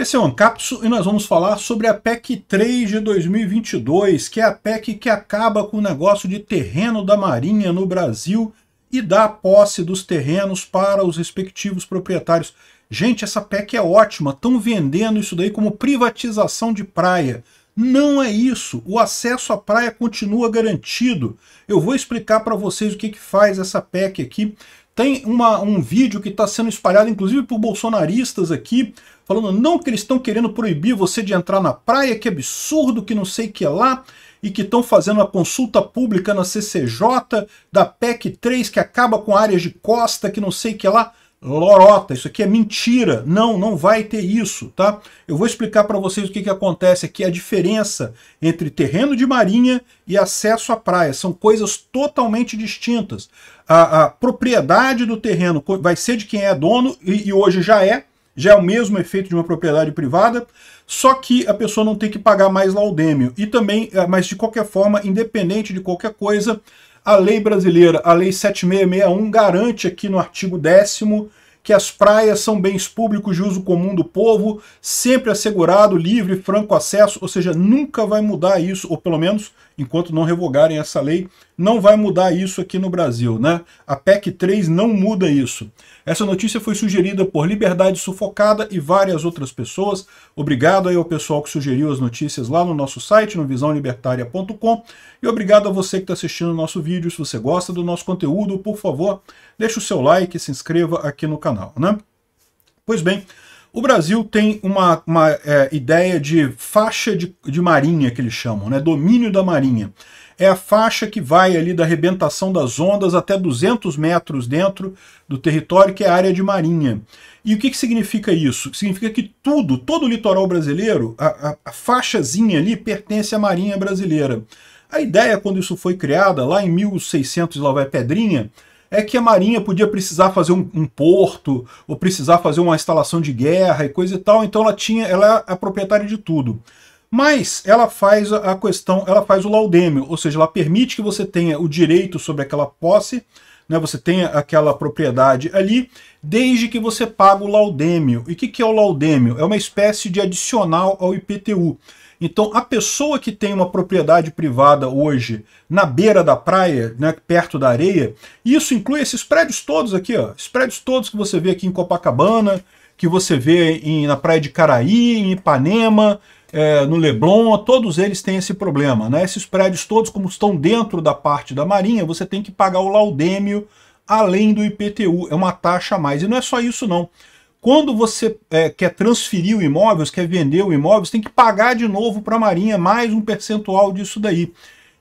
Esse é o Ancapsu e nós vamos falar sobre a PEC 3 de 2022, que é a PEC que acaba com o negócio de terreno da Marinha no Brasil e dá posse dos terrenos para os respectivos proprietários. Gente, essa PEC é ótima, estão vendendo isso daí como privatização de praia. Não é isso, o acesso à praia continua garantido. Eu vou explicar para vocês o que, que faz essa PEC aqui. Tem uma, um vídeo que está sendo espalhado, inclusive, por bolsonaristas aqui, falando não que eles estão querendo proibir você de entrar na praia, que absurdo, que não sei o que é lá, e que estão fazendo uma consulta pública na CCJ da PEC 3, que acaba com áreas de costa, que não sei o que é lá lorota, isso aqui é mentira, não, não vai ter isso, tá? Eu vou explicar para vocês o que, que acontece aqui, a diferença entre terreno de marinha e acesso à praia, são coisas totalmente distintas. A, a propriedade do terreno vai ser de quem é dono, e, e hoje já é, já é o mesmo efeito de uma propriedade privada, só que a pessoa não tem que pagar mais laudêmio, e também, eh, mas de qualquer forma, independente de qualquer coisa, a lei brasileira, a lei 7661, garante aqui no artigo 10 que as praias são bens públicos de uso comum do povo, sempre assegurado livre e franco acesso, ou seja, nunca vai mudar isso, ou pelo menos enquanto não revogarem essa lei, não vai mudar isso aqui no Brasil. Né? A PEC 3 não muda isso. Essa notícia foi sugerida por Liberdade Sufocada e várias outras pessoas. Obrigado aí ao pessoal que sugeriu as notícias lá no nosso site, no visãolibertária.com. E obrigado a você que está assistindo o nosso vídeo. Se você gosta do nosso conteúdo, por favor, deixe o seu like e se inscreva aqui no canal. Né? Pois bem, o Brasil tem uma, uma é, ideia de faixa de, de marinha, que eles chamam, né? domínio da marinha. É a faixa que vai ali da arrebentação das ondas até 200 metros dentro do território, que é a área de marinha. E o que, que significa isso? Significa que tudo, todo o litoral brasileiro, a, a, a faixazinha ali pertence à marinha brasileira. A ideia, quando isso foi criada, lá em 1600, lá vai Pedrinha, é que a Marinha podia precisar fazer um, um, porto, ou precisar fazer uma instalação de guerra e coisa e tal, então ela tinha, ela é a proprietária de tudo. Mas ela faz a questão, ela faz o laudêmio, ou seja, ela permite que você tenha o direito sobre aquela posse, né, você tenha aquela propriedade ali, desde que você pague o laudêmio. E o que, que é o laudêmio? É uma espécie de adicional ao IPTU. Então, a pessoa que tem uma propriedade privada hoje na beira da praia, né, perto da areia, isso inclui esses prédios todos aqui, ó, esses prédios todos que você vê aqui em Copacabana, que você vê em, na praia de Caraí, em Ipanema, é, no Leblon, todos eles têm esse problema. Né? Esses prédios todos, como estão dentro da parte da Marinha, você tem que pagar o laudêmio além do IPTU, é uma taxa a mais. E não é só isso não. Quando você é, quer transferir o imóvel, quer vender o imóvel, você tem que pagar de novo para a Marinha mais um percentual disso daí.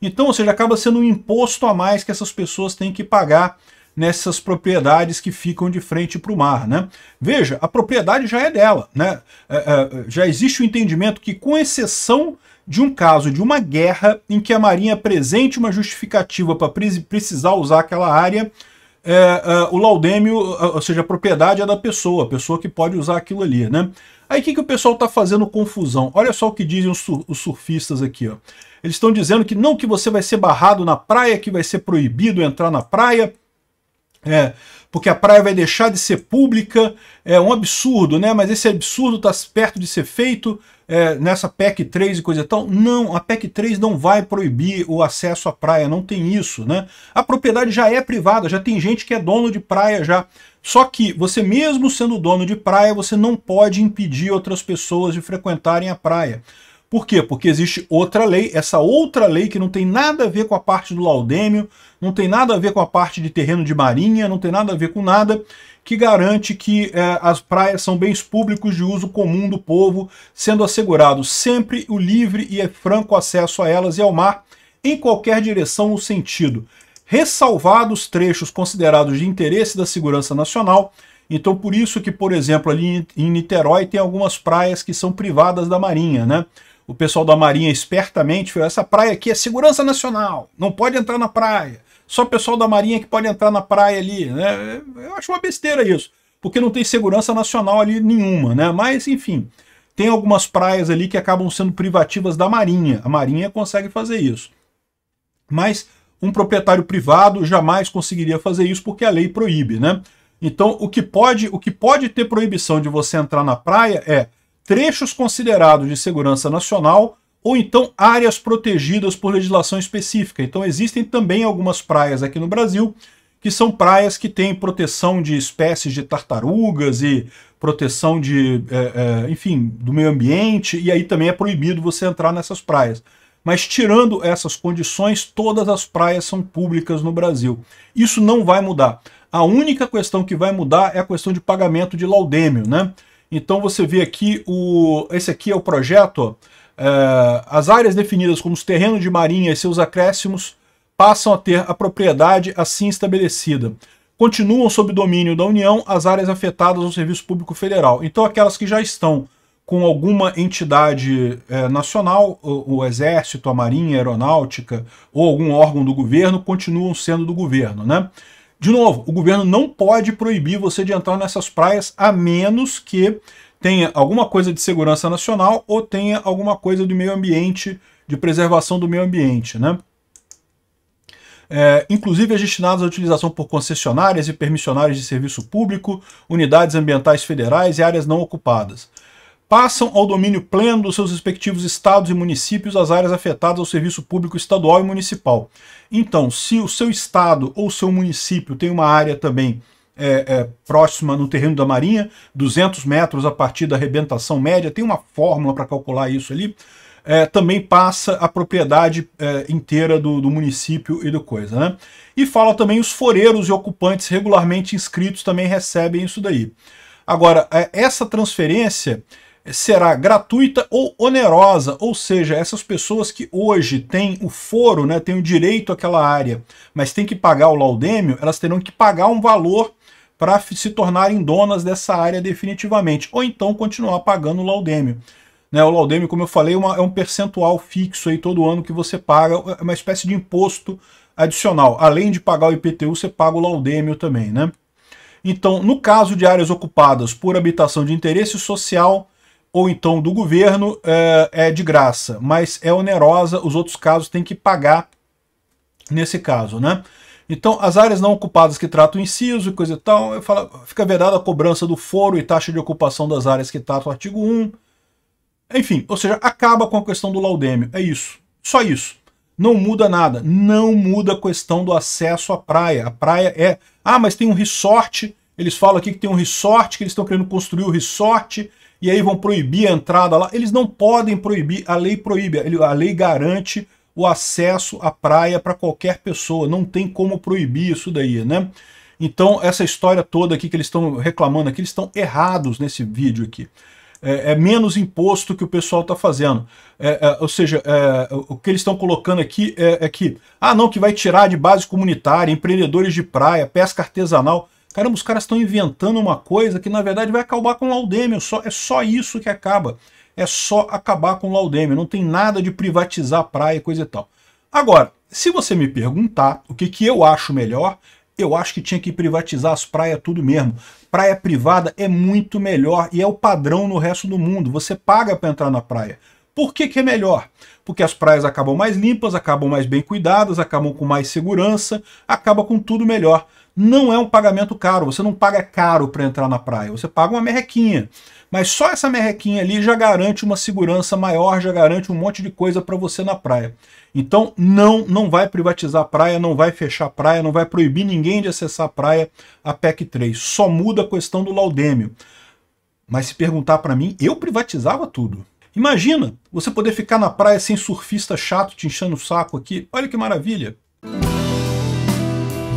Então, ou seja, acaba sendo um imposto a mais que essas pessoas têm que pagar nessas propriedades que ficam de frente para o mar. Né? Veja, a propriedade já é dela. Né? É, é, já existe o entendimento que, com exceção de um caso de uma guerra em que a Marinha apresente é uma justificativa para precisar usar aquela área, é, é, o laudêmio, é, ou seja, a propriedade é da pessoa, a pessoa que pode usar aquilo ali, né? Aí o que, que o pessoal está fazendo confusão? Olha só o que dizem os, sur os surfistas aqui, ó. Eles estão dizendo que não que você vai ser barrado na praia, que vai ser proibido entrar na praia, é, porque a praia vai deixar de ser pública, é um absurdo, né? Mas esse absurdo está perto de ser feito é, nessa PEC 3 e coisa e tal. Não, a PEC 3 não vai proibir o acesso à praia, não tem isso, né? A propriedade já é privada, já tem gente que é dono de praia já. Só que você mesmo sendo dono de praia, você não pode impedir outras pessoas de frequentarem a praia. Por quê? Porque existe outra lei, essa outra lei que não tem nada a ver com a parte do laudêmio, não tem nada a ver com a parte de terreno de marinha, não tem nada a ver com nada, que garante que é, as praias são bens públicos de uso comum do povo, sendo assegurado sempre o livre e franco acesso a elas e ao mar, em qualquer direção ou sentido, ressalvados trechos considerados de interesse da segurança nacional, então por isso que, por exemplo, ali em Niterói tem algumas praias que são privadas da marinha, né? o pessoal da Marinha espertamente falou, essa praia aqui é segurança nacional, não pode entrar na praia. Só o pessoal da Marinha que pode entrar na praia ali, né? Eu acho uma besteira isso, porque não tem segurança nacional ali nenhuma, né? Mas, enfim, tem algumas praias ali que acabam sendo privativas da Marinha. A Marinha consegue fazer isso. Mas um proprietário privado jamais conseguiria fazer isso porque a lei proíbe, né? Então, o que pode, o que pode ter proibição de você entrar na praia é trechos considerados de segurança nacional ou então áreas protegidas por legislação específica. Então existem também algumas praias aqui no Brasil que são praias que têm proteção de espécies de tartarugas e proteção de, é, é, enfim, do meio ambiente, e aí também é proibido você entrar nessas praias. Mas tirando essas condições, todas as praias são públicas no Brasil. Isso não vai mudar. A única questão que vai mudar é a questão de pagamento de laudêmio, né? Então você vê aqui, o, esse aqui é o projeto, é, as áreas definidas como os terrenos de marinha e seus acréscimos passam a ter a propriedade assim estabelecida. Continuam sob domínio da União as áreas afetadas ao Serviço Público Federal. Então aquelas que já estão com alguma entidade é, nacional, o, o Exército, a Marinha, a Aeronáutica ou algum órgão do governo, continuam sendo do governo, né? De novo, o governo não pode proibir você de entrar nessas praias a menos que tenha alguma coisa de segurança nacional ou tenha alguma coisa do meio ambiente, de preservação do meio ambiente, né? É, inclusive as é destinadas à utilização por concessionárias e permissionárias de serviço público, unidades ambientais federais e áreas não ocupadas passam ao domínio pleno dos seus respectivos estados e municípios as áreas afetadas ao serviço público estadual e municipal. Então, se o seu estado ou seu município tem uma área também é, é, próxima no terreno da Marinha, 200 metros a partir da arrebentação média, tem uma fórmula para calcular isso ali, é, também passa a propriedade é, inteira do, do, município e do coisa. Né? E fala também os foreiros e ocupantes regularmente inscritos também recebem isso daí. Agora, é, essa transferência será gratuita ou onerosa, ou seja, essas pessoas que hoje têm o foro, né, têm o direito àquela área, mas têm que pagar o laudêmio, elas terão que pagar um valor para se tornarem donas dessa área definitivamente, ou então continuar pagando o laudêmio. Né, o laudêmio, como eu falei, é uma, é um percentual fixo aí todo ano que você paga, é uma espécie de imposto adicional. Além de pagar o IPTU, você paga o laudêmio também, né? Então, no caso de áreas ocupadas por habitação de interesse social, ou então do governo é, é de graça, mas é onerosa, os outros casos têm que pagar nesse caso, né? Então, as áreas não ocupadas que tratam o inciso e coisa e tal, falo, fica vedada a cobrança do foro e taxa de ocupação das áreas que tratam o artigo 1. Enfim, ou seja, acaba com a questão do laudêmio. É isso. Só isso. Não muda nada. Não muda a questão do acesso à praia. A praia é... Ah, mas tem um resort. Eles falam aqui que tem um resort, que eles estão querendo construir o resorte resort e aí vão proibir a entrada lá. Eles não podem proibir, a lei proíbe, a lei garante o acesso à praia para qualquer pessoa, não tem como proibir isso daí, né? Então, essa história toda aqui que eles estão reclamando aqui, eles estão errados nesse vídeo aqui. É, é, menos imposto que o pessoal está fazendo. É, é, ou seja, é, o que eles estão colocando aqui é, é, que, ah não, que vai tirar de base comunitária, empreendedores de praia, pesca artesanal. Caramba, os caras estão inventando uma coisa que na verdade vai acabar com o Laudêmio. É só, é só isso que acaba. É só acabar com o Laudêmio. Não tem nada de privatizar a praia e coisa e tal. Agora, se você me perguntar o que, que eu acho melhor, eu acho que tinha que privatizar as praias tudo mesmo. Praia privada é muito melhor e é o padrão no resto do mundo. Você paga para entrar na praia. Por que, que, é melhor? Porque as praias acabam mais limpas, acabam mais bem cuidadas, acabam com mais segurança, acaba com tudo melhor não é um pagamento caro. Você não paga caro para entrar na praia, você paga uma merrequinha. Mas só essa merrequinha ali já garante uma segurança maior, já garante um monte de coisa para você na praia. Então não, não vai privatizar a praia, não vai fechar a praia, não vai proibir ninguém de acessar a praia a PEC 3. Só muda a questão do laudêmio. Mas se perguntar para mim, eu privatizava tudo. Imagina você poder ficar na praia sem surfista chato te enchendo o saco aqui. Olha que maravilha.